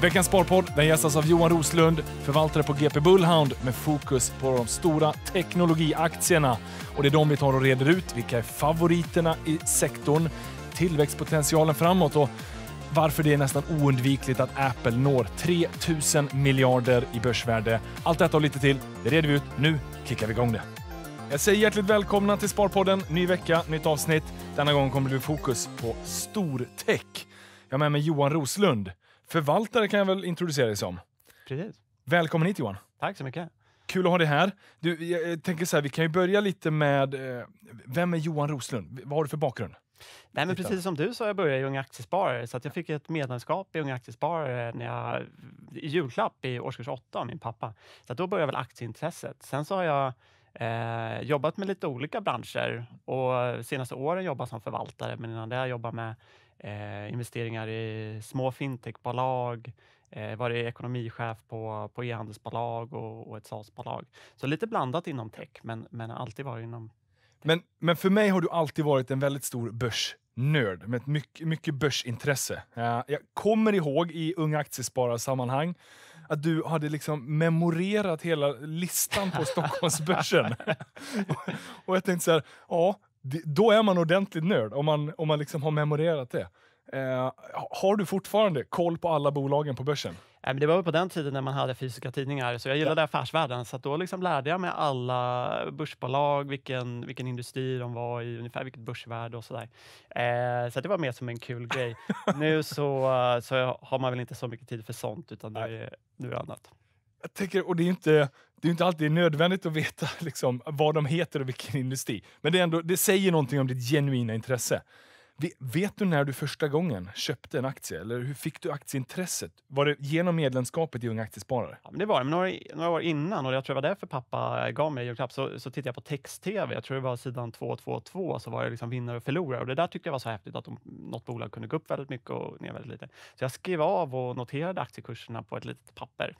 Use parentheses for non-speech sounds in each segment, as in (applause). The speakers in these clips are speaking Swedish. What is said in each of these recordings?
Veckans Sparpodd den gästas av Johan Roslund, förvaltare på GP Bullhound med fokus på de stora teknologiaktierna. Och det är de vi tar och reder ut. Vilka är favoriterna i sektorn? Tillväxtpotentialen framåt och varför det är nästan oundvikligt att Apple når 3000 miljarder i börsvärde. Allt detta och lite till, det reder vi ut. Nu kickar vi igång det. Jag säger hjärtligt välkomna till Sparpodden. Ny vecka, nytt avsnitt. Denna gång kommer det bli fokus på stortech. Jag har med mig Johan Roslund. Förvaltare kan jag väl introducera dig som. Precis. Välkommen hit Johan. Tack så mycket. Kul att ha dig här. Du, jag tänker så här, vi kan ju börja lite med, eh, vem är Johan Roslund? Vad har du för bakgrund? Nej, men precis som du sa, jag började i Unga Aktiesparare, så jag fick ett medlemskap i Unga Aktiesparare när jag, i julklapp i årskurs 8 av min pappa. Så då började väl aktieintresset. Sen så har jag eh, jobbat med lite olika branscher och senaste åren jobbat som förvaltare, men innan det har jag jobbat med eh, investeringar i små fintechbolag, eh, varit ekonomichef på, på e-handelsbolag och, och ett SaaS-bolag. Så lite blandat inom tech, men, men alltid varit inom men, men för mig har du alltid varit en väldigt stor börsnörd med ett mycket, mycket börsintresse. Eh, jag kommer ihåg i Unga aktiesparar sammanhang att du hade liksom memorerat hela listan på (laughs) Stockholmsbörsen. (laughs) och jag tänkte så här, ja, då är man ordentligt nörd, om man, om man liksom har memorerat det. Eh, har du fortfarande koll på alla bolagen på börsen? det var på den tiden när man hade fysiska tidningar, så jag gillade ja. affärsvärlden. Så då liksom lärde jag mig alla börsbolag, vilken, vilken industri de var i, ungefär vilket börsvärde och sådär. Eh, så det var mer som en kul grej. (laughs) nu så, så har man väl inte så mycket tid för sånt, utan det är, nu är det annat jag tänker, och det är inte, det är inte alltid nödvändigt att veta (laughs) liksom, vad de heter och vilken industri. Men det, ändå, det säger någonting om ditt genuina intresse. Vet du när du första gången köpte en aktie? Eller hur fick du aktieintresset? Var det genom medlemskapet i Unga Aktiesparare? Ja, men det var det, men några, några år innan. och Jag tror det var därför pappa gav mig julklapp. Så, så tittade jag på text-tv. Jag tror det var sidan 222, så var det liksom vinnare och förlorare. Och det där tyckte jag var så häftigt, att de, något bolag kunde gå upp väldigt mycket och ner väldigt lite. Så jag skrev av och noterade aktiekurserna på ett litet papper.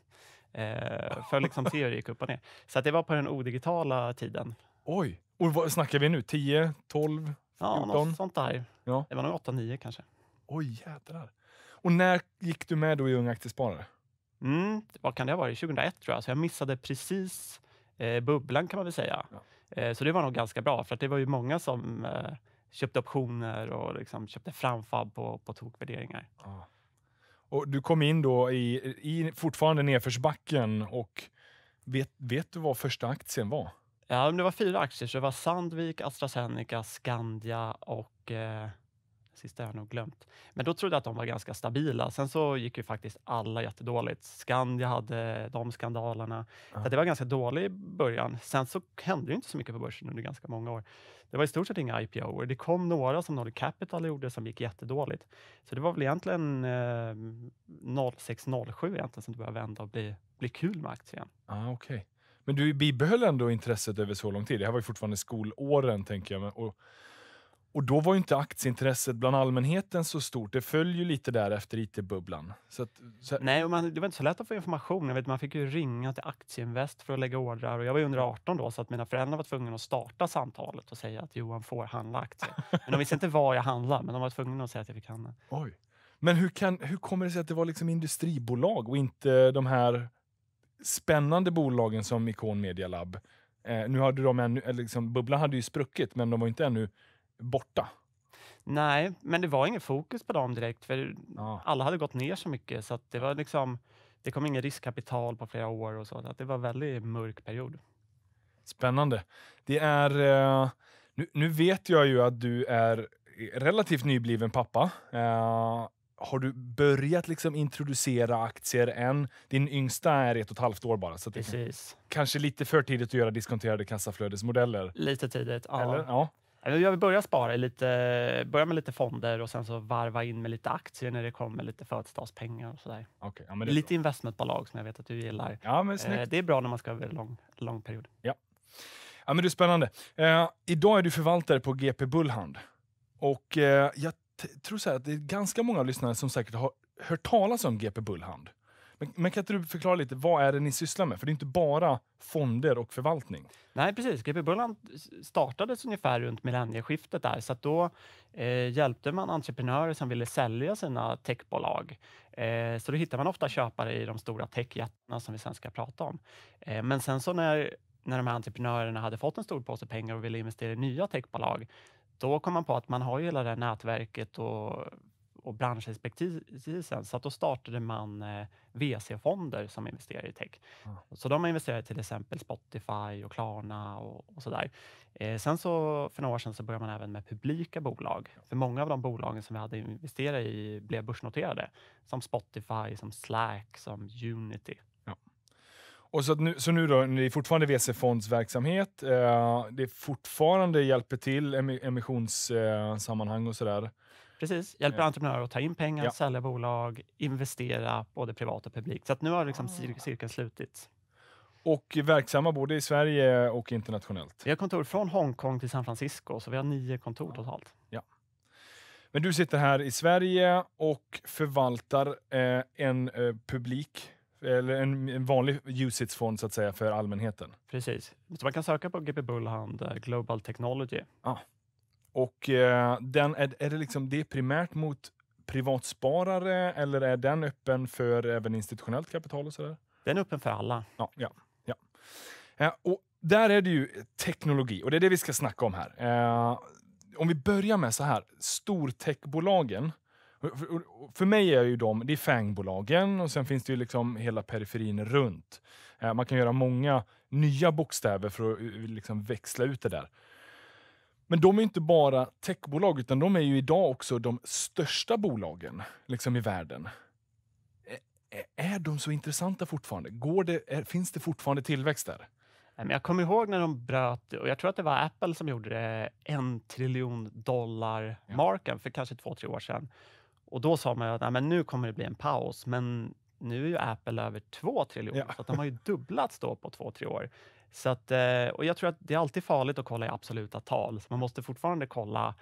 Eh, för liksom det (laughs) gick upp och ner. Så det var på den odigitala tiden. Oj! Och vad snackar vi nu? 10, 12, 14? Ja, sånt där. Ja. Det var nog 8, 9 kanske. Oj, jädrar. Och när gick du med då i Ung Aktiesparare? Mm, vad kan det ha varit? 2001 tror jag. Så jag missade precis eh, bubblan kan man väl säga. Ja. Eh, så det var nog ganska bra för att det var ju många som eh, köpte optioner och liksom köpte framfab på, på tokvärderingar. Ja. Ah. Och du kom in då i, i fortfarande nedförsbacken och vet, vet du vad första aktien var? Ja, det var fyra aktier, så det var Sandvik, AstraZeneca, Skandia och eh, Sista har jag nog glömt. Men då trodde jag att de var ganska stabila. Sen så gick ju faktiskt alla jättedåligt. Skandia hade de skandalerna. Ja. Så det var ganska dålig i början. Sen så hände inte så mycket på börsen under ganska många år. Det var i stort sett inga IPO-er. Det kom några som Nordic Capital gjorde som gick jättedåligt. Så det var väl egentligen eh, 06-07 egentligen som det började vända och bli, bli kul med aktien. igen. Ah, okay. Men du bibehöll ändå intresset över så lång tid. Det här var ju fortfarande skolåren, tänker jag. Och och då var inte aktieintresset bland allmänheten så stort. Det följer ju lite där efter IT-bubblan. Så att, så... Nej, och man, det var inte så lätt att få information. Jag vet, man fick ju ringa till Aktieinvest för att lägga ordrar och jag var under 18 då så att mina föräldrar var tvungna att starta samtalet och säga att Johan får handla aktier. Men de visste inte vad jag handlade, men de var tvungna att säga att jag fick handla. Oj. Men hur, kan, hur kommer det sig att det var liksom industribolag och inte de här spännande bolagen som Icon Media Lab? Eh, nu hade de ännu, liksom, bubblan hade ju spruckit, men de var inte ännu borta. Nej, men det var ingen fokus på dem direkt för ja. alla hade gått ner så mycket så det var liksom, det kom ingen riskkapital på flera år och så. så att det var en väldigt mörk period. Spännande. Det är, eh, nu, nu, vet jag ju att du är relativt nybliven pappa. Uh, har du börjat liksom introducera aktier än? Din yngsta är ett och ett halvt år bara. Så Precis. Kanske lite för tidigt att göra diskonterade kassaflödesmodeller. Lite tidigt, ja. Eller? ja. Jag vill börja spara i lite, börja med lite fonder och sen så varva in med lite aktier när det kommer lite födelsedagspengar och sådär. Okay, ja, lite bra. investmentbolag som jag vet att du gillar. Ja, men eh, det är bra när man ska över en lång, lång period. Ja. ja, men det är spännande. Eh, idag är du förvaltare på GP Bullhand och eh, jag tror så att det är ganska många lyssnare som säkert har hört talas om GP Bullhand. Men, men, kan inte du förklara lite, vad är det ni sysslar med? För det är inte bara fonder och förvaltning. Nej, precis. GP Bullan startades ungefär runt millennieskiftet där, så då eh, hjälpte man entreprenörer som ville sälja sina techbolag. Eh, så då hittar man ofta köpare i de stora techjättarna som vi sen ska prata om. Eh, men sen så när, när de här entreprenörerna hade fått en stor påse pengar och ville investera i nya techbolag, då kom man på att man har ju hela det här nätverket och och branschexpertisen. Så då startade man eh, VC-fonder som investerar i tech. Mm. Så de i till exempel Spotify och Klarna och, och sådär. Eh, sen så för några år sedan så började man även med publika bolag. För många av de bolagen som vi hade investerat i blev börsnoterade. Som Spotify, som Slack, som Unity. Och så, nu, så nu då, det är fortfarande VC fondsverksamhet Eh, det är fortfarande hjälper till emissionssammanhang och sådär. Precis, hjälper entreprenörer att ta in pengar, ja. sälja bolag, investera både privat och publikt. Så att nu har liksom ah. cirkeln slutits. Och verksamma både i Sverige och internationellt? Vi har kontor från Hongkong till San Francisco, så vi har nio kontor totalt. Ja. Men du sitter här i Sverige och förvaltar eh, en eh, publik eller en, en vanlig usage-fond så att säga för allmänheten. Precis. Så man kan söka på GP Bullhand eh, Global Technology. Ah. Och eh, den, är, är det, liksom, det primärt mot privatsparare eller är den öppen för även institutionellt kapital? och så Den är öppen för alla. Ja, ja, ja. Eh, och där är det ju teknologi och det är det vi ska snacka om här. Eh, om vi börjar med så här, stortechbolagen. För, mig är ju de, det är fangbolagen och sen finns det ju liksom hela periferin runt. Eh, man kan göra många nya bokstäver för att eh, liksom växla ut det där. Men de är inte bara techbolag, utan de är ju idag också de största bolagen liksom i världen. Är de så intressanta fortfarande? Går det, finns det fortfarande tillväxt där? Ehm, jag kommer ihåg när de bröt, och jag tror att det var Apple som gjorde det, en triljon dollar-marken för kanske två, tre år sedan. Och då sa man att men nu kommer det bli en paus, men nu är ju Apple över två triljoner, ja. så de har ju dubblats då på två, tre år. Så att, eh, och jag tror att det är alltid farligt att kolla i absoluta tal. Så man måste fortfarande kolla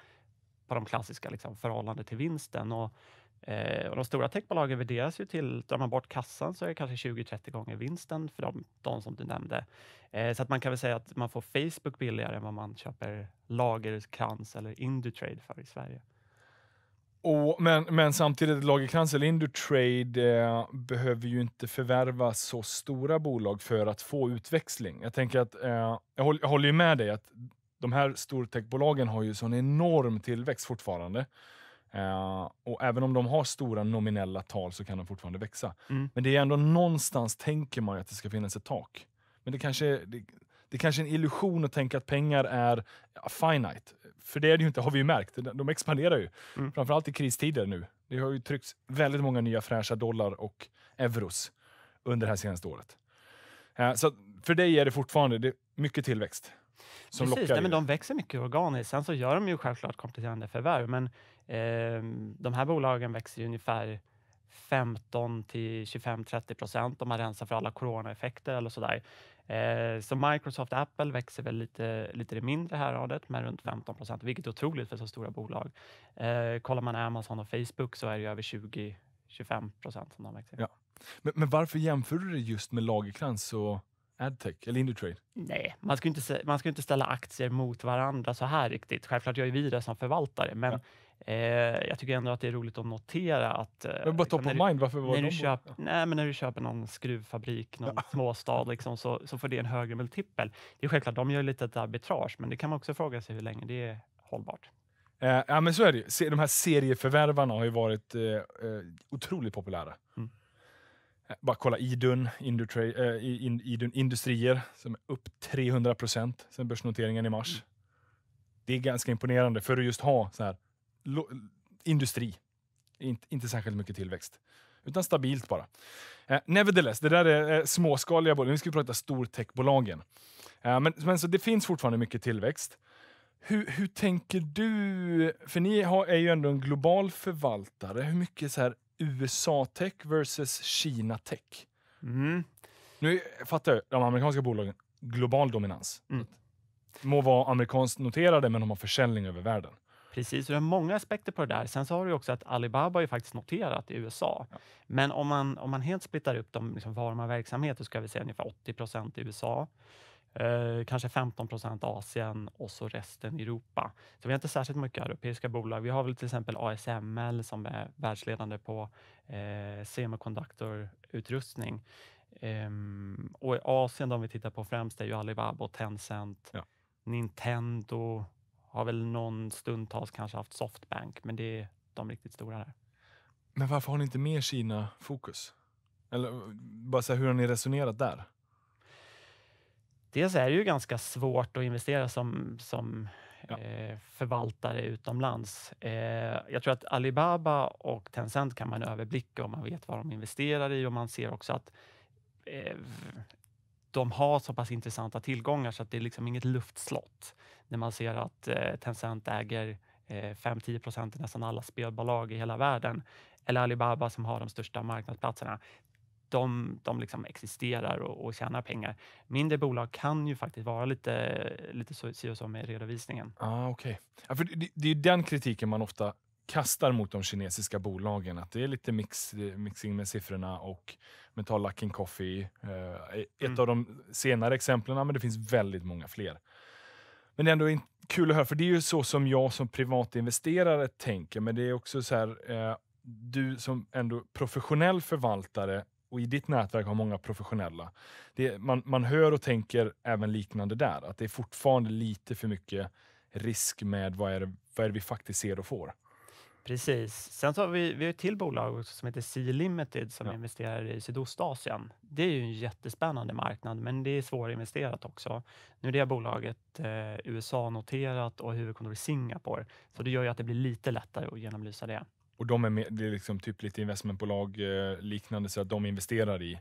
på de klassiska liksom, förhållande till vinsten. Och, eh, och de stora techbolagen värderas ju till, drar man bort kassan så är det kanske 20-30 gånger vinsten för de, de som du nämnde. Eh, så att man kan väl säga att man får Facebook billigare än vad man köper Lagerkrans eller Indutrade för i Sverige. Och, men, men samtidigt, Lagercrantz eller Indutrade eh, behöver ju inte förvärva så stora bolag för att få utväxling. Jag tänker att, eh, jag, håller, jag håller med dig att de här stortechbolagen har ju sån enorm tillväxt fortfarande. Eh, och även om de har stora nominella tal så kan de fortfarande växa. Mm. Men det är ändå någonstans tänker man att det ska finnas ett tak. Men det kanske, det, det kanske är en illusion att tänka att pengar är ja, finite för det är det ju inte, har vi ju märkt. De expanderar ju. Mm. Framförallt i kristider nu. Det har ju tryckts väldigt många nya fräscha dollar och euros under det här senaste året. Eh, så för dig är det fortfarande det är mycket tillväxt. Som Precis, lockar nej, men de växer mycket organiskt. Sen så gör de ju självklart kompletterande förvärv, men eh, de här bolagen växer ju ungefär 15 till 25-30 procent om man rensar för alla coronaeffekter eller sådär. Eh, så Microsoft och Apple växer väl lite, lite det mindre häradet med runt 15 procent, vilket är otroligt för så stora bolag. Eh, kollar man Amazon och Facebook så är det över 20-25 procent som de växer. Ja. Men, men, varför jämför du det just med lagerkrans och Adtech eller Indutrade? Nej, man ska, inte, man ska inte ställa aktier mot varandra så här riktigt. Självklart gör vi det som förvaltare, men ja. Eh, jag tycker ändå att det är roligt att notera att... Eh, men bara liksom, top liksom, of mind, varför var när de du köp, nej, men När du köper någon skruvfabrik, (laughs) någon ja. småstad, liksom, så, så får det en högre multipel. Det är självklart, de gör lite ett arbitrage, men det kan man också fråga sig hur länge det är hållbart. Eh, ja, men så är det ju. De här serieförvärvarna har ju varit eh, eh otroligt populära. Mm. Eh, bara kolla Idun, Indutrade, eh, Idun Industrier, som är upp 300 procent sedan börsnoteringen i mars. Mm. Det är ganska imponerande för att just ha så här industri. Inte, inte särskilt mycket tillväxt. Utan stabilt bara. Eh, nevertheless, det där är eh, småskaliga bolag. Nu ska vi prata stortechbolagen. Eh, men, men så det finns fortfarande mycket tillväxt. Hur, hur tänker du? För ni har, är ju ändå en global förvaltare. Hur mycket så här USA-tech versus Kina-tech? Mm. Nu fattar jag, de amerikanska bolagen, global dominans. Mm. Må vara amerikanskt noterade, men de har försäljning över världen. Precis, det är många aspekter på det där. Sen så har du också att Alibaba är faktiskt noterat i USA. Ja. Men om man, om man helt splittar upp de liksom varma verksamheter ska vi säga ungefär 80 procent i USA, eh, kanske 15 procent Asien och så resten Europa. Så vi har inte särskilt mycket europeiska bolag. Vi har väl till exempel ASML som är världsledande på eh, semiconductor Eh, och i Asien, de vi tittar på främst, är ju Alibaba och Tencent, ja. Nintendo, har väl någon stundtals kanske haft Softbank, men det är de riktigt stora där. Men varför har ni inte mer Kina-fokus? Eller bara så här, hur har ni resonerat där? Dels är det ju ganska svårt att investera som, som ja. eh, förvaltare utomlands. Eh, jag tror att Alibaba och Tencent kan man överblicka om man vet vad de investerar i och man ser också att eh, de har så pass intressanta tillgångar så att det är liksom inget luftslott. När man ser att eh, Tencent äger eh, 5-10 procent i nästan alla spelbolag i hela världen eller Alibaba som har de största marknadsplatserna. De, de liksom existerar och, och tjänar pengar. Mindre bolag kan ju faktiskt vara lite, lite så, si och så med redovisningen. Ah, okay. ja, för det, det är den kritiken man ofta kastar mot de kinesiska bolagen. Att det är lite mix, mixing med siffrorna och Metall Lucking Coffee. Eh, ett mm. av de senare exemplen, men det finns väldigt många fler. Men det är ändå kul att höra, för det är ju så som jag som privatinvesterare tänker, men det är också så här, eh, du som ändå professionell förvaltare och i ditt nätverk har många professionella. Det, man, man hör och tänker även liknande där, att det är fortfarande lite för mycket risk med vad är det, vad är det vi faktiskt ser och får. Precis. Sen så har vi, vi har ett till bolag som heter Sea Limited som ja. investerar i Sydostasien. Det är ju en jättespännande marknad, men det är svårinvesterat också. Nu är det bolaget eh, USA-noterat och huvudkontor i Singapore, så det gör ju att det blir lite lättare att genomlysa det. Och de är, med, det är liksom typ lite investmentbolag eh, liknande, så att de investerar i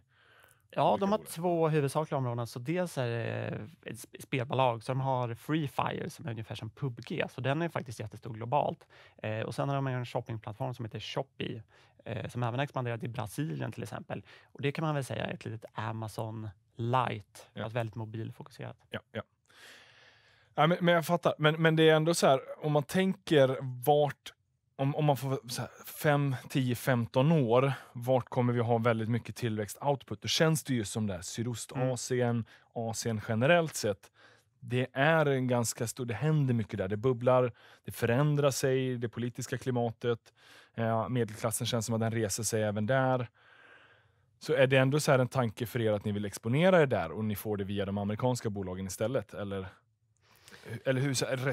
Ja, de har två huvudsakliga områden. Så dels är det ett spelbolag, så de har Free Fire som är ungefär som PubG, så den är faktiskt jättestor globalt. Eh, och sen har de en shoppingplattform som heter Shopee, eh, som även expanderat i Brasilien till exempel. Och det kan man väl säga är ett litet Amazon light, ja. väldigt mobilfokuserat. Ja, ja. ja men, men, jag fattar, men, men det är ändå så här, om man tänker vart om, om man får 5, 10, 15 år, vart kommer vi ha väldigt mycket tillväxt-output? Då känns det ju som det här mm. Sydostasien, mm. Asien generellt sett, det är en ganska stor, det händer mycket där. Det bubblar, det förändrar sig, det politiska klimatet. Eh, medelklassen känns som att den reser sig även där. Så är det ändå så en tanke för er att ni vill exponera er där och ni får det via de amerikanska bolagen istället? Eller, eller hur resonerar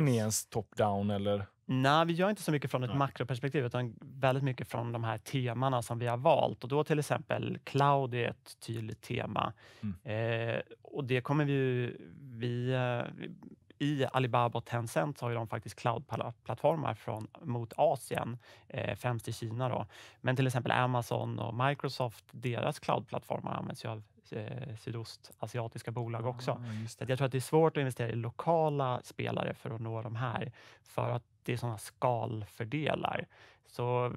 Precis. ni ens top-down? eller? Nej, vi gör inte så mycket från ett Nej. makroperspektiv utan väldigt mycket från de här temana som vi har valt. Och då till exempel cloud är ett tydligt tema. Mm. Eh, och det kommer vi Vi, eh, i Alibaba och Tencent har ju de faktiskt cloud-plattformar mot Asien, eh, främst i Kina. Då. Men till exempel Amazon och Microsoft, deras cloud-plattformar används ju av eh, sydostasiatiska bolag också. Ah, Så jag tror att det är svårt att investera i lokala spelare för att nå de här. För att det är sådana skalfördelar. Så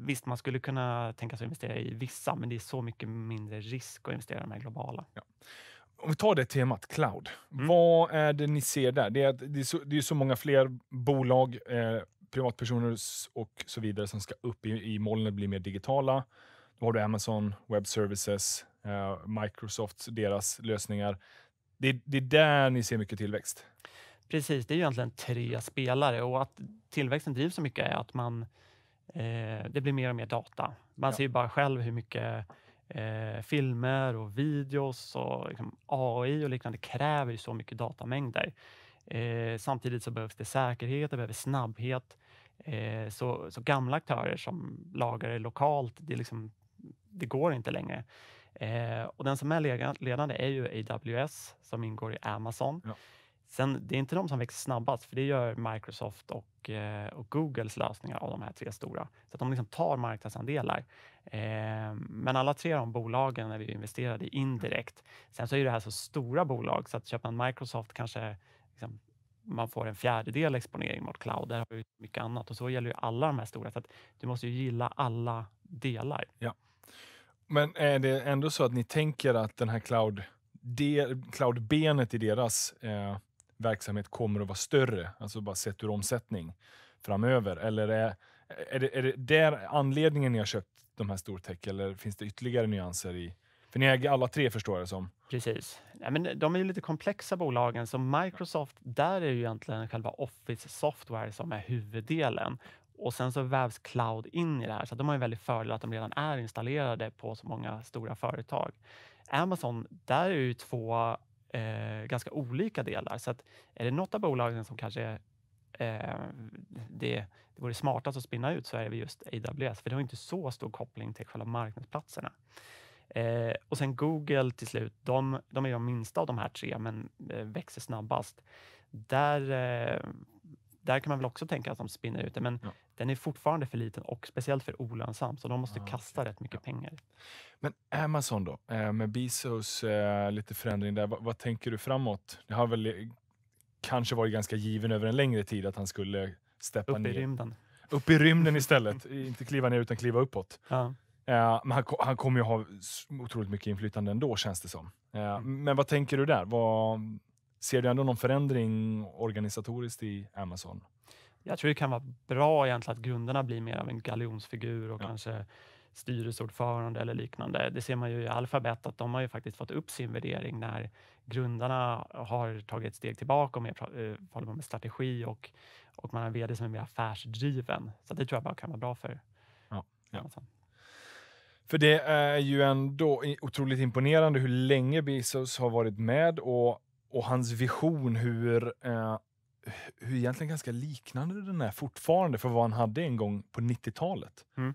visst, man skulle kunna tänka sig att investera i vissa, men det är så mycket mindre risk att investera i de här globala. Ja. Om vi tar det temat cloud. Mm. Vad är det ni ser där? Det är, det är, så, det är så många fler bolag, eh, privatpersoner och så vidare som ska upp i, i molnen och bli mer digitala. Då har du Amazon, Web Services, eh, Microsoft, deras lösningar. Det, det är där ni ser mycket tillväxt. Precis, det är egentligen tre spelare och att tillväxten drivs så mycket är att man, eh, det blir mer och mer data. Man ja. ser ju bara själv hur mycket eh, filmer och videos och liksom AI och liknande kräver så mycket datamängder. Eh, samtidigt så behövs det säkerhet, det behöver snabbhet. Eh, så, så, gamla aktörer som lagrar lokalt, det, liksom, det går inte längre. Eh, och den som är ledande är ju AWS som ingår i Amazon. Ja. Sen, det är inte de som växer snabbast, för det gör Microsoft och, eh, och Googles lösningar av de här tre stora. Så att de liksom tar marknadsandelar. Eh, men alla tre de bolagen är vi investerade i indirekt. Sen så är det här så stora bolag, så att köper man Microsoft kanske liksom, man får en fjärdedel exponering mot cloud. Där har vi mycket annat och så gäller ju alla de här stora. Så du måste ju gilla alla delar. Ja. Men är det ändå så att ni tänker att den här cloud, de, cloud i deras eh verksamhet kommer att vara större, alltså bara sett ur omsättning framöver? Eller är, är, det, är det där anledningen ni har köpt de här stortech, eller finns det ytterligare nyanser i, för ni äger alla tre förstår jag det som. Precis. Ja, men de är ju lite komplexa bolagen, så Microsoft, där är ju egentligen själva Office Software som är huvuddelen och sen så vävs cloud in i det här, så de har en väldig fördel att de redan är installerade på så många stora företag. Amazon, där är ju två eh, ganska olika delar. Så att, är det något av bolagen som kanske eh, det, det vore smartast att spinna ut så är det just AWS, för det har inte så stor koppling till själva marknadsplatserna. Eh, och sen Google till slut, de, de, är de minsta av de här tre, men eh, växer snabbast. Där eh, där kan man väl också tänka att de spinner ut det, men ja. den är fortfarande för liten och speciellt för olönsam, så de måste ah, kasta okay. rätt mycket ja. pengar. Men Amazon då, eh, med Bezos eh, lite förändring där, vad, vad tänker du framåt? Det har väl eh, kanske varit ganska given över en längre tid att han skulle steppa ner. Upp i rymden. Upp i rymden (laughs) istället. Inte kliva ner utan kliva uppåt. Ja. men han, han, kommer ju ha otroligt mycket inflytande ändå känns det som. Mm. Men vad tänker du där? Vad, Ser du ändå någon förändring organisatoriskt i Amazon? Jag tror det kan vara bra egentligen att grunderna blir mer av en galjonsfigur och ja. kanske styrelseordförande eller liknande. Det ser man ju i Alphabet att de har ju faktiskt fått upp sin värdering när grundarna har tagit ett steg tillbaka och mer eh, håller på med strategi och, och man har en VD som är mer affärsdriven. Så det tror jag bara kan vara bra för ja, ja. För det är ju ändå otroligt imponerande hur länge Bezos har varit med och och hans vision hur, eh, hur egentligen ganska liknande den är fortfarande för vad han hade en gång på 90-talet. Mm.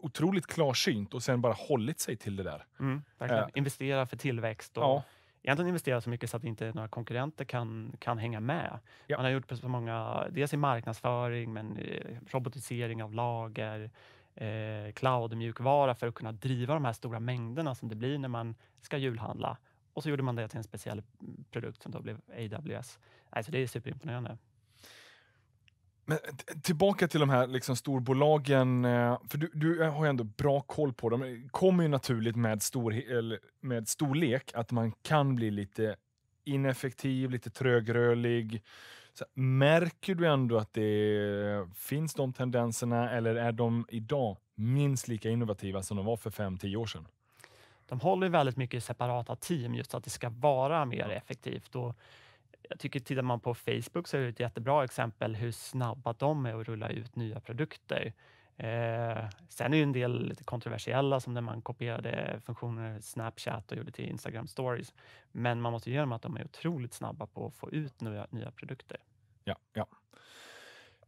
Otroligt klarsynt och sen bara hållit sig till det där. Mm, eh. Investera för tillväxt. Och ja. Egentligen investera så mycket så att inte några konkurrenter kan, kan hänga med. Ja. Man har gjort så många, dels i marknadsföring, men eh, robotisering av lager, eh, cloud-mjukvara för att kunna driva de här stora mängderna som det blir när man ska julhandla. Och så gjorde man det till en speciell produkt som då blev AWS. Alltså det är superimponerande. Men tillbaka till de här liksom storbolagen, eh, för du, du eh, har ju ändå bra koll på dem. Det kommer ju naturligt med, stor, med storlek att man kan bli lite ineffektiv, lite trögrörlig. Så märker du ändå att det eh, finns de tendenserna eller är de idag minst lika innovativa som de var för 5-10 år sedan? de håller väldigt mycket i separata team just att det ska vara mer effektivt. Och jag tycker tittar man på Facebook så är det ett jättebra exempel hur snabba de är att rulla ut nya produkter. Eh, sen är det en del lite kontroversiella som när man kopierade funktioner Snapchat och gjorde till Instagram stories. Men man måste ge dem att de är otroligt snabba på att få ut nya, nya produkter. Ja, ja.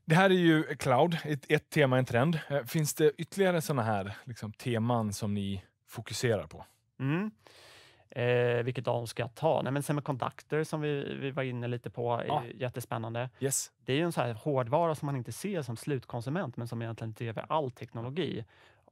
Det här är ju cloud, ett, ett tema, en trend. Eh, finns det ytterligare sådana här liksom, teman som ni fokuserar på. Mm. Eh, vilket av dem ska jag ta? Nej, men Semiconductor som vi, vi var inne lite på är ah. jättespännande. Yes. Det är ju en så här hårdvara som man inte ser som slutkonsument men som egentligen driver all teknologi.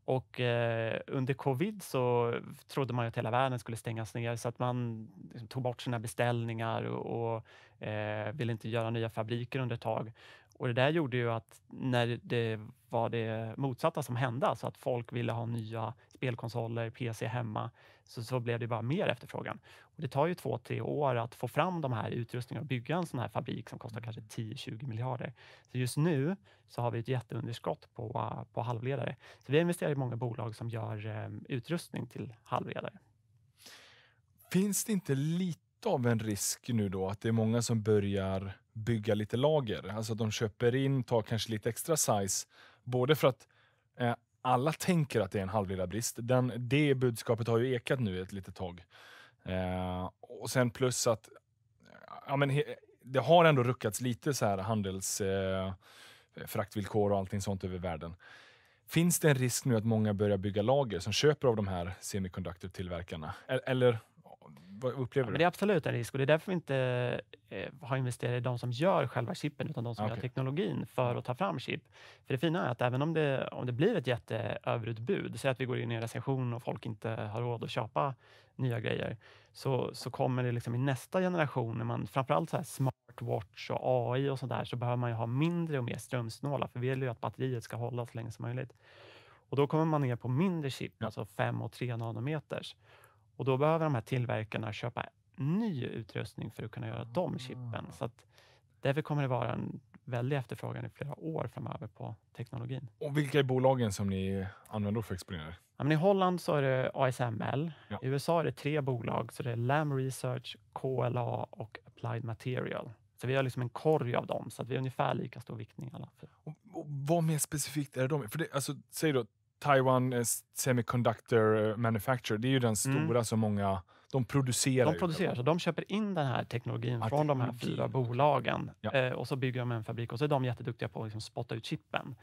Och eh, under covid så trodde man ju att hela världen skulle stängas ner så att man liksom, tog bort sina beställningar och, och eh, ville inte göra nya fabriker under ett tag. Och Det där gjorde ju att när det var det motsatta som hände, alltså att folk ville ha nya spelkonsoler, PC hemma, så, så blev det bara mer efterfrågan. Och det tar ju två, tre år att få fram de här utrustningarna och bygga en sån här fabrik som kostar kanske 10-20 mm. miljarder. Så just nu så har vi ett jätteunderskott på, på halvledare. Så vi investerar i många bolag som gör um, utrustning till halvledare. Finns det inte lite av en risk nu då att det är många som börjar bygga lite lager. Alltså att de köper in, tar kanske lite extra size. Både för att eh, alla tänker att det är en halvledarbrist. Den, det budskapet har ju ekat nu ett litet tag. Eh, och sen plus att ja, men he, det har ändå ruckats lite så här handels... Eh, fraktvillkor och allting sånt över världen. Finns det en risk nu att många börjar bygga lager som köper av de här semiconductor-tillverkarna? Eller vad upplever ja, du? det är absolut en risk och det är därför vi inte eh, har investerat i de som gör själva chippen, utan de som okay. gör teknologin för att ta fram chip. För det fina är att även om det, om det blir ett jätteöverutbud, säg att vi går in i en recession och folk inte har råd att köpa nya grejer, så, så kommer det liksom i nästa generation, när man framförallt så här smartwatch och AI och sådär, så behöver man ju ha mindre och mer strömsnåla, för vi vill ju att batteriet ska hålla så länge som möjligt. Och då kommer man ner på mindre chip, alltså 5 och 3 nanometers. Och då behöver de här tillverkarna köpa ny utrustning för att kunna göra de chippen. Ah. Så att därför kommer det vara en väldig efterfrågan i flera år framöver på teknologin. Och Vilka är bolagen som ni använder för exponering? Ja, I Holland så är det ASML. Ja. I USA är det tre bolag, så det är Lam Research, KLA och Applied Material. Så vi har liksom en korg av dem, så att vi har ungefär lika stor viktning. Alla. Och, och vad mer specifikt är det de? För det, alltså, säg då Taiwan eh, Semiconductor eh, Manufacture, det är ju den mm. stora mm. som många de producerar. De producerar, så de köper in den här teknologin ah, från de här fyra bolagen ja. Eh, och så bygger de en fabrik och så är de jätteduktiga på att liksom spotta ut chippen.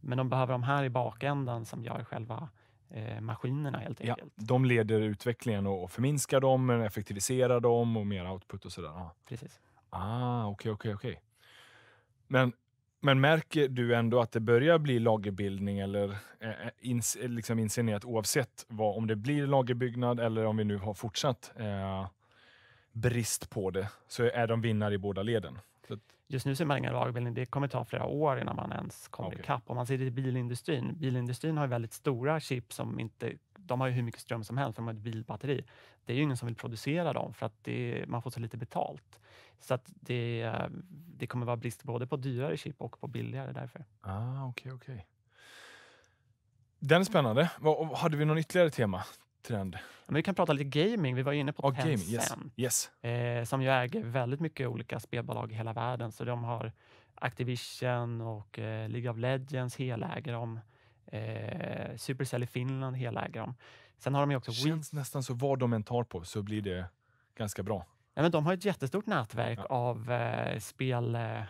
Men de behöver de här i bakändan som gör själva eh, maskinerna helt enkelt. de leder utvecklingen och förminskar dem, effektiviserar dem och mer output och sådär. Ah. Precis. Ah, okej, okay, okej, okay, okej. Okay. Men men märker du ändå att det börjar bli lagerbildning eller eh, eh, ins, liksom insinuerat oavsett vad, om det blir lagerbyggnad eller om vi nu har fortsatt eh, brist på det, så är de vinnare i båda leden? Så. Just nu ser man ingen lagerbildning. Det kommer ta flera år innan man ens kommer okay. ikapp. Om man ser det i bilindustrin. Bilindustrin har väldigt stora chip som inte de har ju hur mycket ström som helst, för de har ett bilbatteri. Det är ju ingen som vill producera dem för att det, man får så lite betalt. Så att det, det kommer vara brist både på dyrare chip och på billigare därför. Ah, okay, Okay. Den är spännande. Hade vi någon ytterligare tema? Trend. Men vi kan prata lite gaming. Vi var inne på oh, Tencent gaming. Yes. Yes. Eh, som ju äger väldigt mycket olika spelbolag i hela världen. Så de har Activision och eh, League of Legends heläger de. Eh, Supercell i Finland heläger de. Sen har de ju också... Känns We nästan så vad de än tar på så blir det ganska bra. Nej, men de har ett jättestort nätverk ja. av eh, spelproffs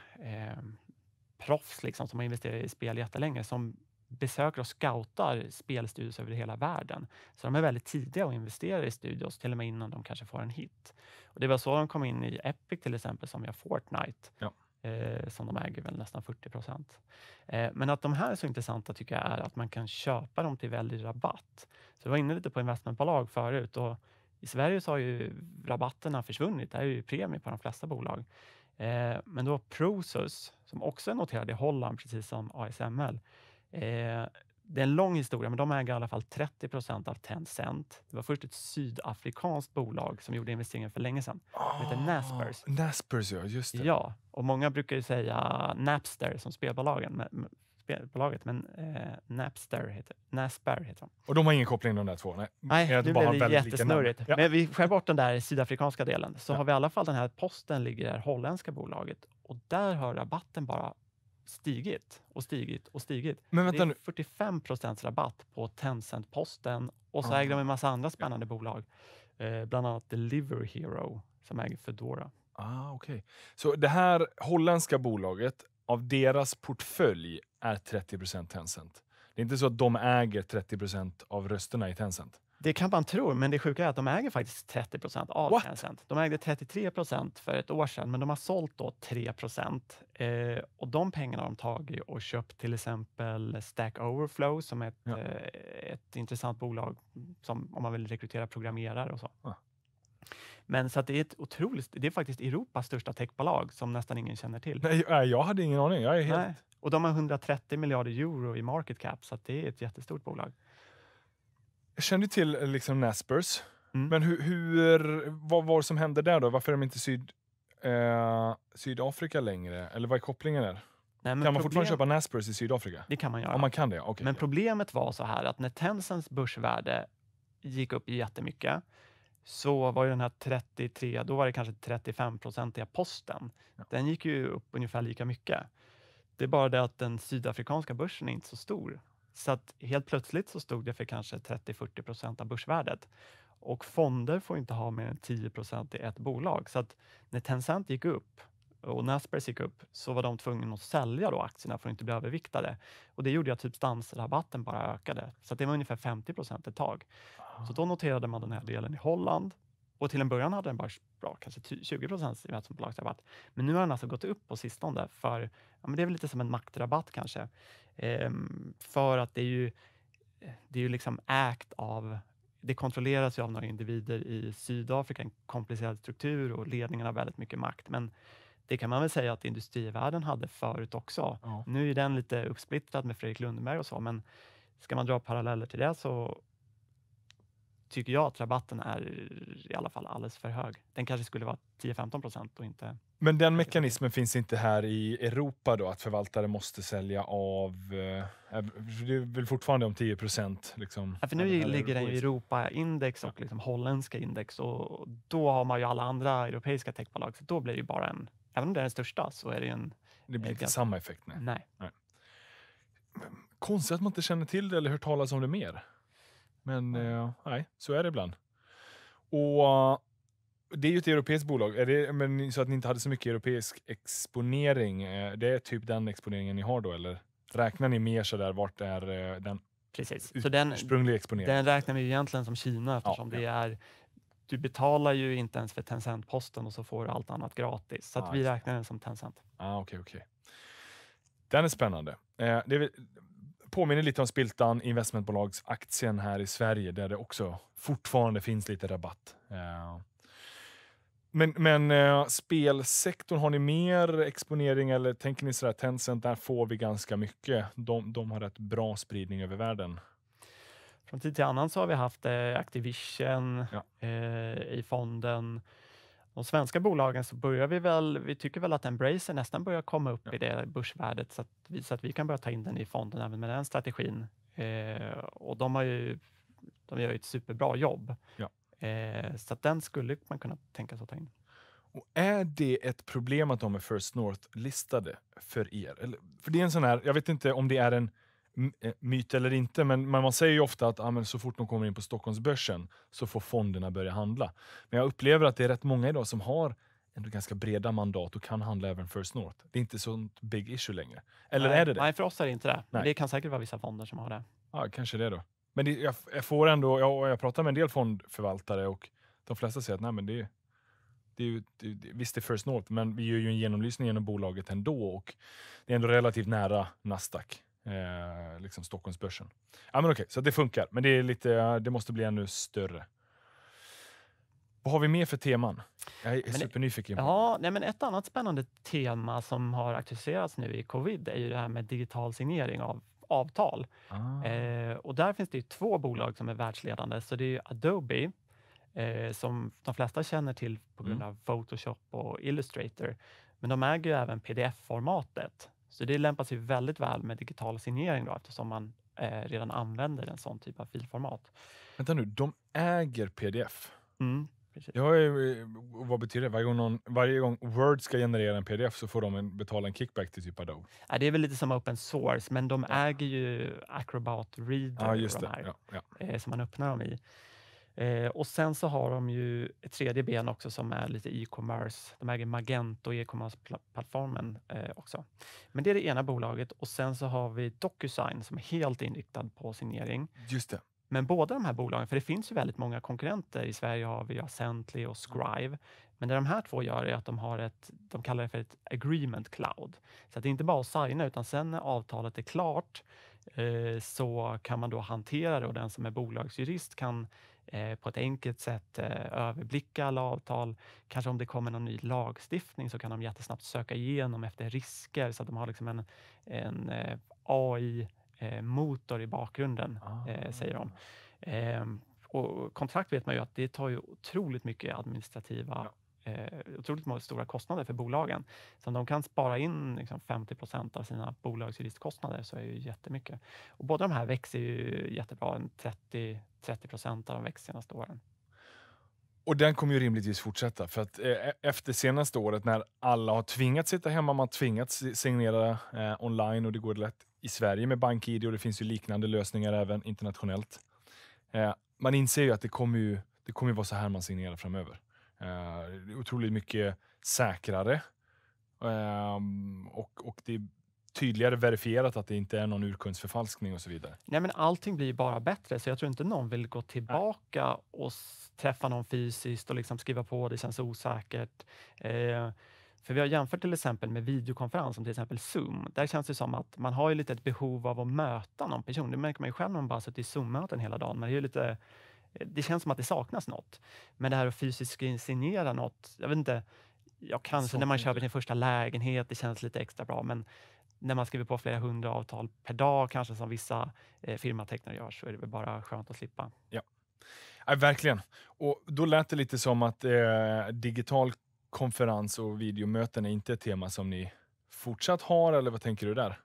eh, liksom, som har investerat i spel jättelänge som besöker och scoutar spelstudios över hela världen. Så de är väldigt tidiga och investerar i studios, till och med innan de kanske får en hit. Och Det var så de kom in i Epic till exempel, som gör Fortnite. Ja eh, som de äger väl nästan 40 procent. Eh, men att de här är så intressanta tycker jag är att man kan köpa dem till väldig rabatt. Så jag var inne lite på investmentbolag förut och i Sverige så har ju rabatterna försvunnit. Det är ju premie på de flesta bolag. Eh, men då Prosus, som också är noterad i Holland, precis som ASML, eh, det är en lång historia, men de äger i alla fall 30 procent av Tencent. Det var först ett sydafrikanskt bolag som gjorde investeringen för länge sedan. Oh, det heter ah, Naspers. Naspers, ja. Just det. Ja, och många brukar ju säga Napster som spelbolagen, spelbolaget, men eh, Napster heter, Nasper heter de. Och de har ingen koppling de där två? Nej, nej nu blir det jättesnurrigt. Ja. Men vi skär bort den där sydafrikanska delen, så ja. har vi i alla fall den här posten ligger i det här holländska bolaget och där har rabatten bara stigit och stigit och stigit. Men vänta det är 45 procents rabatt på Tencent-posten och så mm. äger de en massa andra spännande bolag, eh, bland annat Deliver Hero som äger Foodora. Ah, okay. Så det här holländska bolaget, av deras portfölj är 30 procent Tencent? Det är inte så att de äger 30 procent av rösterna i Tencent? Det kan man tro, men det sjuka är att de äger faktiskt 30 procent av What? Tencent. De ägde 33 procent för ett år sedan, men de har sålt då 3 procent. Eh, och de pengarna har de tagit och köpt till exempel Stack Overflow som är ett, ja. eh, ett intressant bolag som, om man vill rekrytera programmerare och så. Ja. Ah. Men så att det är ett otroligt, det är faktiskt Europas största techbolag som nästan ingen känner till. Nej, jag hade ingen aning. Jag är helt... Nej. Och de har 130 miljarder euro i market cap, så det är ett jättestort bolag. Jag kände till eh, liksom Naspers, mm. men hur, hur, vad var det som hände där då? Varför är de inte i syd, eh, Sydafrika längre? Eller vad är kopplingen där? Nej, kan man problem... fortfarande köpa Naspers i Sydafrika? Det kan man göra. Ja, man kan det. Okay, men problemet var så här att när Tencents börsvärde gick upp jättemycket så var ju den här 33, då var det kanske 35-procentiga posten. Ja. Den gick ju upp ungefär lika mycket. Det är bara det att den sydafrikanska börsen är inte så stor så att helt plötsligt så stod det för kanske 30-40 procent av börsvärdet. Och fonder får inte ha mer än 10 procent i ett bolag. Så att när Tencent gick upp och Naspers gick upp så var de tvungna att sälja då aktierna för att inte bli överviktade. Och det gjorde att typ stamsrabatten bara ökade. Så det var ungefär 50 procent ett tag. Så ah. då noterade man den här delen i Holland och till en början hade den bara bra, kanske 20 procents investmentbolagsrabatt. Men nu har den alltså gått upp på sistone för, ja, men det är väl lite som en maktrabatt kanske. Ehm, för att det är ju, eh, det är ju liksom ägt av, det kontrolleras ju av några individer i Sydafrika, en komplicerad struktur och ledningen har väldigt mycket makt. Men det kan man väl säga att industrivärlden hade förut också. Ja. Nu är den lite uppsplittrad med Fredrik Lundberg och så, men ska man dra paralleller till det så tycker jag att rabatten är i alla fall alldeles för hög. Den kanske skulle vara 10-15 procent och inte... Men den mekanismen finns inte här i Europa då, att förvaltare måste sälja av... Eh, eh, det är väl fortfarande om 10 procent? Liksom, ja, för nu den ligger den i Europa-index och liksom holländska index och då har man ju alla andra europeiska techbolag, så då blir det ju bara en... Även om det är den största så är det en... Det blir eh, inte samma effekt? Nej. nej. nej. Konstigt att man inte känner till det eller hört talas om det mer. Men eh, nej, så är det ibland. Och eh, det är ju ett europeiskt bolag, är det, men, så att ni inte hade så mycket europeisk exponering. Eh, det är typ den exponeringen ni har då, eller räknar ni mer sådär, vart är eh, den Precis. Så den, ursprungliga exponeringen? Den räknar vi egentligen som Kina eftersom ja, det är du betalar ju inte ens för Tencent-posten och så får du allt annat gratis. Så ah, vi räknar den som Tencent. Ah, okay, okay. Den är spännande. Eh, det, påminner lite om Spiltan, investmentbolagsaktien här i Sverige, där det också fortfarande finns lite rabatt. Eh, men, men eh, spelsektorn, har ni mer exponering eller tänker ni sådär Tencent, där får vi ganska mycket. De, de har rätt bra spridning över världen. Från tid till annan så har vi haft eh, Activision ja. eh, i fonden de svenska bolagen så börjar vi väl, vi tycker väl att Embracer nästan börjar komma upp ja. i det börsvärdet så att, vi, så att vi kan börja ta in den i fonden även med den strategin. Eh, och de, har ju, de gör ju ett superbra jobb. Ja. Eh, så att den skulle man kunna tänka sig att ta in. Och är det ett problem att de är First North-listade för er? Eller, för det är en sån här, jag vet inte om det är en Eh, myt eller inte, men, man säger ju ofta att ah, så fort de kommer in på Stockholmsbörsen så får fonderna börja handla. Men jag upplever att det är rätt många idag som har ändå ganska breda mandat och kan handla även First North. Det är inte sånt big issue längre. Eller nej, är det det? Nej, för oss är det inte det. Nej. Det kan säkert vara vissa fonder som har det. Ja, kanske det då. Men det, jag, jag, får ändå, jag, jag pratar med en del fondförvaltare och de flesta säger att nej, men det är det det, visst, det är First North, men vi gör ju en genomlysning genom bolaget ändå och det är ändå relativt nära Nasdaq eh, liksom Stockholmsbörsen. Ja, men okay, så det funkar, men det, är lite, det måste bli ännu större. Vad har vi mer för teman? Jag är men, supernyfiken. Ja, nej, men ett annat spännande tema som har aktualiserats nu i covid är ju det här med digital signering av avtal. Ah. Eh, och där finns det två bolag som är världsledande. Så det är Adobe, eh, som de flesta känner till på grund mm. av Photoshop och Illustrator. Men de äger ju även pdf-formatet så det lämpar sig väldigt väl med digital signering då, eftersom man eh, redan använder en sån typ av filformat. Vänta nu, de äger pdf? Mm, jag är, eh, vad betyder det? Varje gång, någon, varje gång, Word ska generera en pdf så får de en, betala en kickback till typ Adobe? Ja, det är väl lite som open source, men de äger ju Acrobat Reader, ja, de här, ja, ja. Eh, som man öppnar dem i. Eh, och sen så har de ju ett tredje ben också som är lite e-commerce. De äger Magento och e-commerce-plattformen eh, också. Men det är det ena bolaget och sen så har vi Docusign som är helt inriktad på signering. Just det. Men båda de här bolagen, för det finns ju väldigt många konkurrenter. I Sverige har vi Ascently och Scribe. Men det de här två gör är att de har ett, de kallar det för ett agreement cloud. Så det är inte bara att signa, utan sen när avtalet är klart eh, så kan man då hantera det och den som är bolagsjurist kan Eh, på ett enkelt sätt eh, överblicka alla avtal. Kanske om det kommer någon ny lagstiftning så kan de jättesnabbt söka igenom efter risker så att de har liksom en, en eh, AI-motor i bakgrunden, ah. säger de. Ehm, och kontrakt vet man ju att det tar ju otroligt mycket administrativa ja eh, otroligt stora kostnader för bolagen. Så om de kan spara in liksom 50 procent av sina bolagsjuristkostnader så är det ju jättemycket. Och båda de här växer ju jättebra. 30 procent av de växt senaste åren. Och den kommer ju rimligtvis fortsätta för att eh, e-, efter senaste året när alla har tvingats sitta hemma, man tvingats signera eh, online och det går lätt i Sverige med BankID och det finns ju liknande lösningar även internationellt. Eh, man inser ju att det kommer ju, det kommer ju vara så här man signerar framöver. Uh, otroligt mycket säkrare. Um, och, och det är tydligare verifierat att det inte är någon urkundsförfalskning och så vidare. Nej, men allting blir bara bättre, så jag tror inte någon vill gå tillbaka Nej. och träffa någon fysiskt och liksom skriva på. Det känns osäkert. Uh, för vi har jämfört till exempel med videokonferens, som till exempel Zoom. Där känns det som att man har ju lite ett behov av att möta någon person. Det märker man ju själv när man bara suttit i Zoom-möten hela dagen. Man är ju lite det känns som att det saknas något. Men det här att fysiskt insinuera något, jag vet inte, ja, kanske så när man köper sin första lägenhet, det känns lite extra bra, men när man skriver på flera hundra avtal per dag, kanske som vissa eh, firmatecknare gör, så är det väl bara skönt att slippa. Ja. ja, verkligen. Och då lät det lite som att eh, digital konferens och videomöten är inte ett tema som ni fortsatt har, eller vad tänker du där?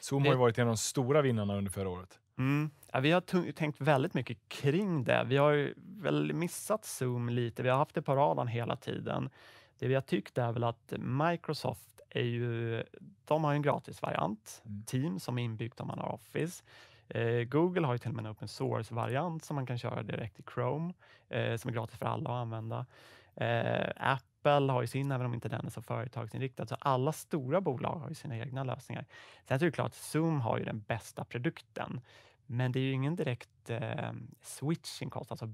Zoom har ju varit en av de stora vinnarna under förra året. Mm, Ja, vi har tänkt väldigt mycket kring det. Vi har väl missat Zoom lite. Vi har haft det på radarn hela tiden. Det vi har tyckt är väl att Microsoft är ju, de har en gratisvariant, mm. Teams som är inbyggt om man har Office. Eh, Google har ju till och med en open source-variant som man kan köra direkt i Chrome, eh, som är gratis för alla att använda. Eh, Apple har ju sin, även om inte den är så företagsinriktad, så alla stora bolag har ju sina egna lösningar. Sen är det klart, Zoom har ju den bästa produkten, men det är ju ingen direkt eh, switching cost. Alltså,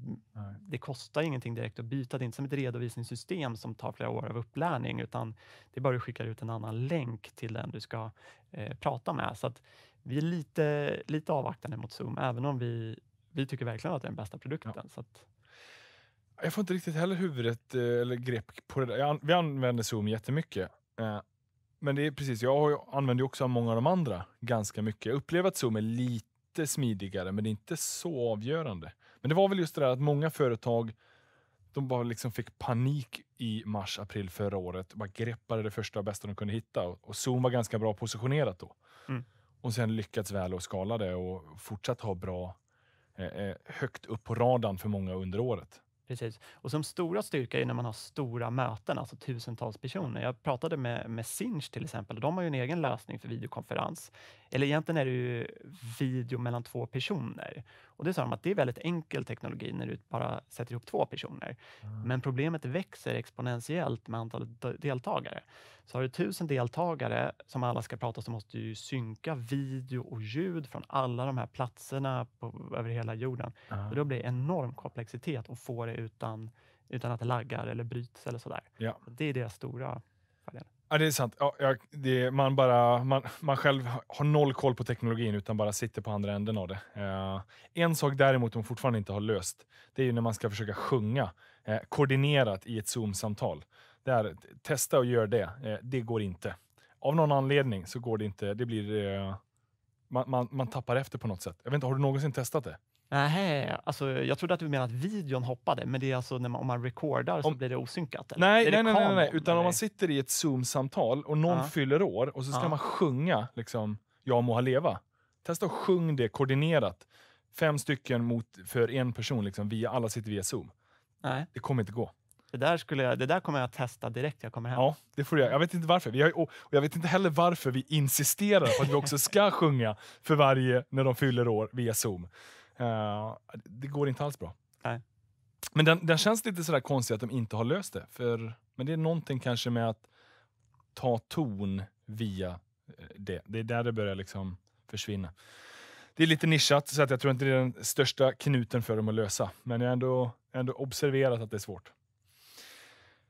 det kostar ingenting direkt att byta. Det är inte som ett redovisningssystem som tar flera år av upplärning, utan det är bara att skicka ut en annan länk till den du ska eh, prata med. Så att vi är lite, lite avvaktande mot Zoom, även om vi, vi tycker verkligen att det är den bästa produkten. Ja. Så att... Jag får inte riktigt heller huvudet eh, eller grepp på det där. Jag, vi använder Zoom jättemycket. Eh, men det är precis, jag använder också många av de andra ganska mycket. Jag upplever att Zoom är lite lite smidigare, men det är inte så avgörande. Men det var väl just det där att många företag de bara liksom fick panik i mars, april förra året. Bara greppade det första och bästa de kunde hitta och, Zoom var ganska bra positionerat då. Mm. Och sen lyckats väl och det och fortsatt ha bra eh, eh, högt upp på radarn för många under året. Precis. Och som stora styrka är när man har stora möten, alltså tusentals personer. Jag pratade med, med Sinch till exempel och de har ju en egen lösning för videokonferens. Eller egentligen är det ju video mellan två personer och Det sa de att det är väldigt enkel teknologi när du bara sätter ihop två personer. Mm. Men problemet växer exponentiellt med antalet deltagare. Så har du tusen deltagare som alla ska prata så måste du synka video och ljud från alla de här platserna på, över hela jorden. Mm. Och då blir det enorm komplexitet att få det utan, utan att det laggar eller bryts eller sådär. Ja. det är deras stora Ja, det är sant. Ja, jag, det, man, bara, man, man själv har noll koll på teknologin utan bara sitter på andra änden av det. Uh, en sak däremot de fortfarande inte har löst, det är ju när man ska försöka sjunga uh, koordinerat i ett Zoom-samtal. Där, testa och gör det. Uh, det går inte. Av någon anledning så går det inte. Det blir... Man, man, man, tappar efter på något sätt. Jag vet inte, har du någonsin testat det? Nej, alltså jag trodde att du menade att videon hoppade, men det är alltså när man, om man recordar så om, blir det osynkat? Eller? Nej, nej, nej, nej, nej, utan eller? om man sitter i ett Zoom-samtal och någon uh fyller år och så ska uh man sjunga liksom, Jag må ha leva. Testa att sjunga det koordinerat. Fem stycken mot, för en person, liksom, via, alla sitter via Zoom. Nej. Det kommer inte gå. Det där, skulle jag, det där kommer jag att testa direkt jag kommer hem. Ja, det får du göra. Jag vet inte varför. Vi har, och jag vet inte heller varför vi insisterar på att vi också ska (laughs) sjunga för varje när de fyller år via Zoom. Eh, det går inte alls bra. Nej. Men den, den känns lite sådär konstig att de inte har löst det. För, men det är någonting kanske med att ta ton via eh, det. Det är där det börjar liksom försvinna. Det är lite nischat, så att jag tror inte det är den största knuten för dem att lösa. Men jag har ändå, ändå observerat att det är svårt.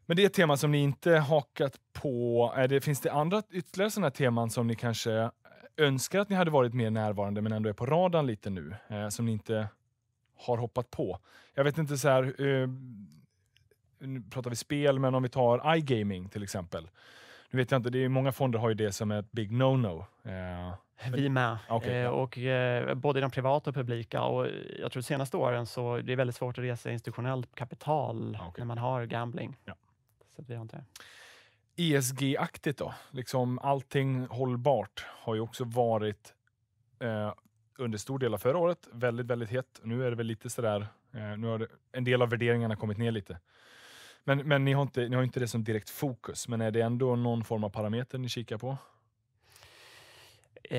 Men det är ett tema som ni inte hakat på. Är det, finns det andra ytterligare sådana teman som ni kanske önskar att ni hade varit mer närvarande men ändå är på radarn lite nu, eh, som ni inte har hoppat på. Jag vet inte så här, eh, nu pratar vi spel, men om vi tar iGaming till exempel. Nu vet jag inte, det är många fonder har ju det som ett big no-no. Eh, vi med, okay, eh, ja. och, eh, både i de privata och publika. Och jag tror de senaste åren så det är väldigt svårt att resa institutionellt kapital okay. när man har gambling. Ja. Så vi har inte det. ESG-aktigt då, liksom allting hållbart har ju också varit eh, under stor del av förra året väldigt, väldigt hett. Nu är det väl lite sådär, eh, nu har det, en del av värderingarna kommit ner lite. Men, men ni, har inte, ni har inte det som direkt fokus, men är det ändå någon form av parameter ni kikar på? Eh,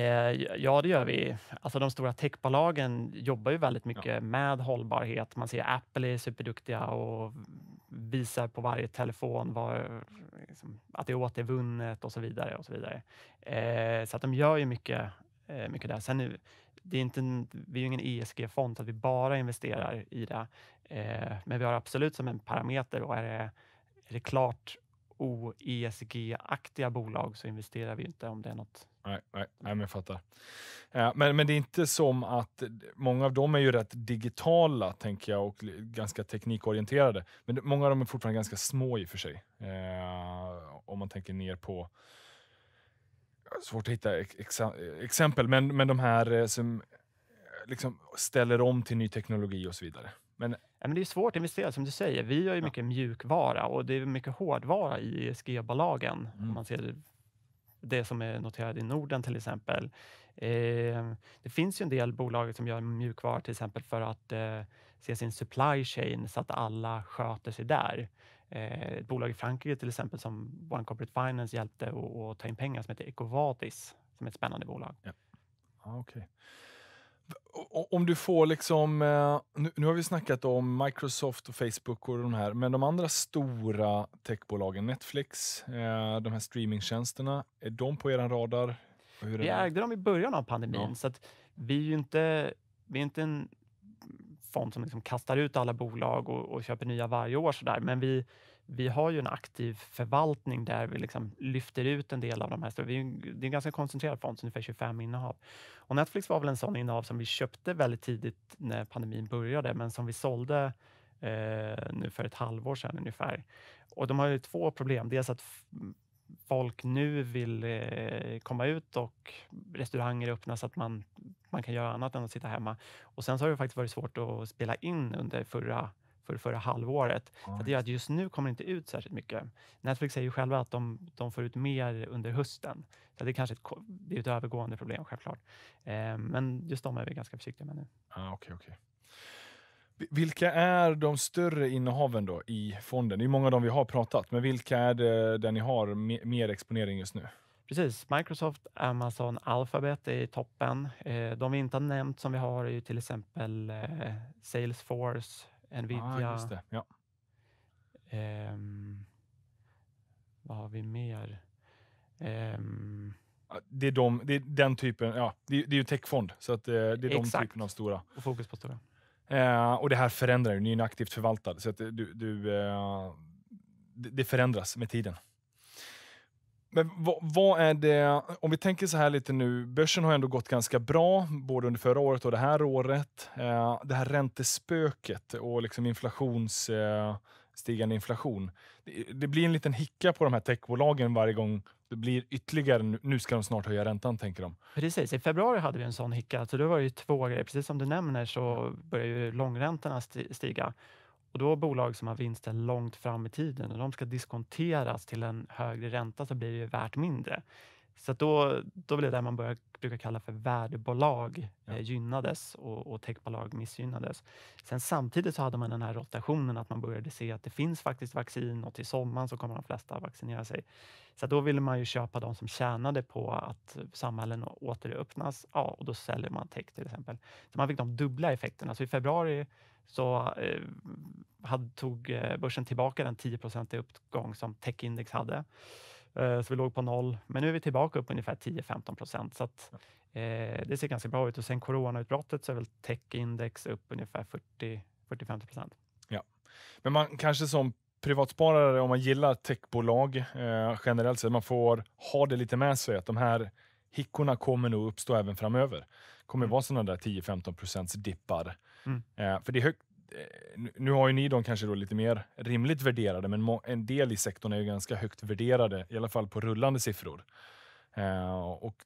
ja, det gör vi. Alltså de stora techbolagen jobbar ju väldigt mycket ja. med hållbarhet. Man ser Apple är superduktiga och visar på varje telefon var, liksom, att det är återvunnet och så vidare. Och så vidare. Eh, så att de gör ju mycket, eh, mycket där. Sen nu, det är inte, vi är ju ingen ESG-fond, så att vi bara investerar i det. Eh, men vi har absolut som en parameter och är det, är det klart o-ESG-aktiga bolag så investerar vi inte om det är något nej, nej, nej men jag fattar. Eh, men, men det är inte som att eh, många av dem är ju rätt digitala, tänker jag, och ganska teknikorienterade. Men många av dem är fortfarande ganska små i och för sig. Eh, om man tänker ner på Svårt att hitta ex exempel, men, men de här som liksom ställer om till ny teknologi och så vidare. Men, ja, men det är svårt att investera, som du säger. Vi gör ju mycket mjukvara och det är mycket hårdvara i ESG-bolagen. Mm. Om man ser det som är noterat i Norden till exempel. Ehm, det finns ju en del bolag som gör mjukvara till exempel för att eh, se sin supply chain så att alla sköter sig där. Eh, ett bolag i Frankrike till exempel som One Corporate Finance hjälpte att ta in pengar som heter Ecovadis som är ett spännande bolag. Ja. okay om du får liksom, eh, nu har vi snackat om Microsoft och Facebook och de här, men de andra stora techbolagen, Netflix, eh, de här streamingtjänsterna, är de på er radar? Hur vi ägde dem i början av pandemin, ja. så att vi är ju inte, vi är inte en fond som liksom kastar ut alla bolag och, och köper nya varje år, så där. men vi, vi har ju en aktiv förvaltning där vi liksom lyfter ut en del av de här. Vi, det är en ganska koncentrerad fond, så ungefär 25 innehav. Och Netflix var väl en sån innehav som vi köpte väldigt tidigt när pandemin började, men som vi sålde eh, nu för ett halvår sedan ungefär. Och de har ju två problem. Dels att folk nu vill eh, komma ut och restauranger öppnas så att man, man kan göra annat än att sitta hemma. Och Sen så har det faktiskt varit svårt att spela in under förra för förra halvåret. Så det gör att just nu kommer det inte ut särskilt mycket. Netflix säger ju själva att de, de får ut mer under hösten. Så det är kanske ett, det är ett övergående problem självklart. Eh, men just de är vi ganska försiktiga med nu. Ah, okay, okay. Vilka är de större innehaven då i fonden? Det är många av dem vi har pratat, men vilka är det där ni har mer exponering just nu? Precis. Microsoft, Amazon, Alphabet är i toppen. Eh, de vi inte har nämnt som vi har är till exempel eh, Salesforce, Nvidia. Ah, ja. um, vad har vi mer? Um, det, är de, det är den typen, ja, det, är, det är ju techfond, så att, eh, det är de exakt. typen av stora. Och fokus på stora. Uh, och det här förändrar ju, ni är ju aktivt förvaltad, så att du, du uh, eh, det, det förändras med tiden. Men vad, vad, är det, om vi tänker så här lite nu, börsen har ändå gått ganska bra, både under förra året och det här året. Eh, det här räntespöket och liksom inflations, eh, stigande inflation. Det, det, blir en liten hicka på de här techbolagen varje gång det blir ytterligare, nu ska de snart höja räntan, tänker de. Precis, i februari hade vi en sån hicka, så då var det ju två grejer. Precis som du nämner så började ju långräntorna stiga. Och då bolag som har vinster långt fram i tiden och de ska diskonteras till en högre ränta så blir det ju värt mindre. Så då, då blir det där man börjar, brukar kalla för värdebolag ja. eh, gynnades och, och techbolag missgynnades. Sen samtidigt så hade man den här rotationen att man började se att det finns faktiskt vaccin och till sommaren så kommer de flesta att vaccinera sig. Så då ville man ju köpa de som tjänade på att samhällen återöppnas. Ja, och då säljer man tech till exempel. Så man fick de dubbla effekterna. Så i februari så eh, hade, tog eh, börsen tillbaka den 10 uppgång som techindex hade. Eh, så vi låg på noll, men nu är vi tillbaka upp ungefär 10-15 Så att, eh, det ser ganska bra ut och sen coronautbrottet så är väl techindex upp ungefär 40-50 Ja, men man kanske som privatsparare, om man gillar techbolag eh, generellt sett, man får ha det lite med sig att de här hickorna kommer nog uppstå även framöver kommer mm. vara sådana där 10-15 procents dippar. Mm. Eh, för det är högt, eh, nu har ju ni de kanske då lite mer rimligt värderade, men en del i sektorn är ju ganska högt värderade, i alla fall på rullande siffror. Eh, och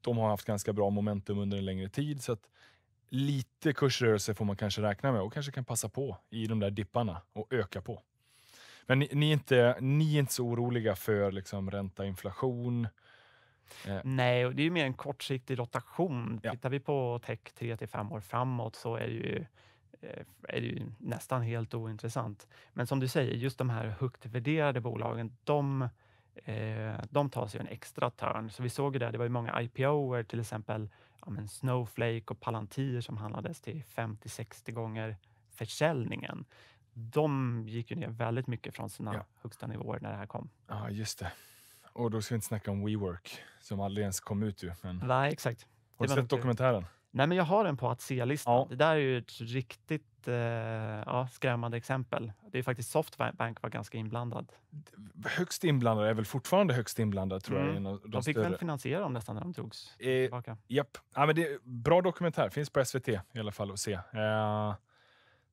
de har haft ganska bra momentum under en längre tid, så att lite kursrörelse får man kanske räkna med och kanske kan passa på i de där dipparna och öka på. Men ni, ni är, inte, ni är inte så oroliga för liksom ränta, inflation, Eh. Nej, och det är ju mer en kortsiktig rotation. Ja. Tittar vi på tech 3 till fem år framåt så är det ju eh, är det ju nästan helt ointressant. Men som du säger, just de här högt värderade bolagen, de, eh, de tar sig en extra törn. Så vi såg ju det, det var ju många IPOer, till exempel ja, Snowflake och Palantir som handlades till 50-60 gånger försäljningen. De gick ju ner väldigt mycket från sina ja. högsta nivåer när det här kom. Ja, just det. Och då ska vi inte snacka om WeWork som aldrig ens kom ut ju. Men... Nej, exakt. Har du sett dokumentären? Nej, men jag har den på att se-listan. Ja. Det där är ju ett riktigt eh, ja, skrämmande exempel. Det är faktiskt Softbank var ganska inblandad. Högst inblandad är väl fortfarande högst inblandad tror mm. jag. De, de fick större. väl finansiera dem nästan när de togs eh, tillbaka. Ja, men det är bra dokumentär, finns på SVT i alla fall att se. Uh,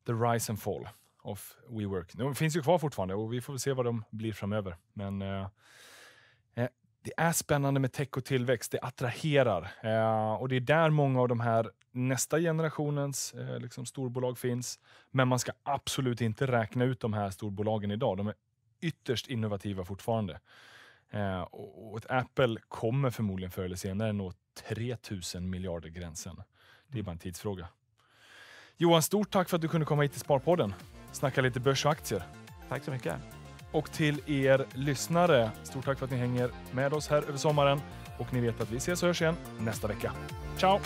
The Rise and Fall of WeWork. De finns ju kvar fortfarande och vi får väl se vad de blir framöver. Men uh, det är spännande med tech och tillväxt. Det attraherar eh, och det är där många av de här nästa generationens eh, liksom storbolag finns. Men man ska absolut inte räkna ut de här storbolagen idag. De är ytterst innovativa fortfarande. Eh, och, och Apple kommer förmodligen förr eller senare nå 3000 miljarder gränsen. Det är mm. bara en tidsfråga. Johan, stort tack för att du kunde komma hit till Sparpodden. Snacka lite börs och aktier. Tack så mycket och till er lyssnare. Stort tack för att ni hänger med oss här över sommaren och ni vet att vi ses och hörs igen nästa vecka. Ciao!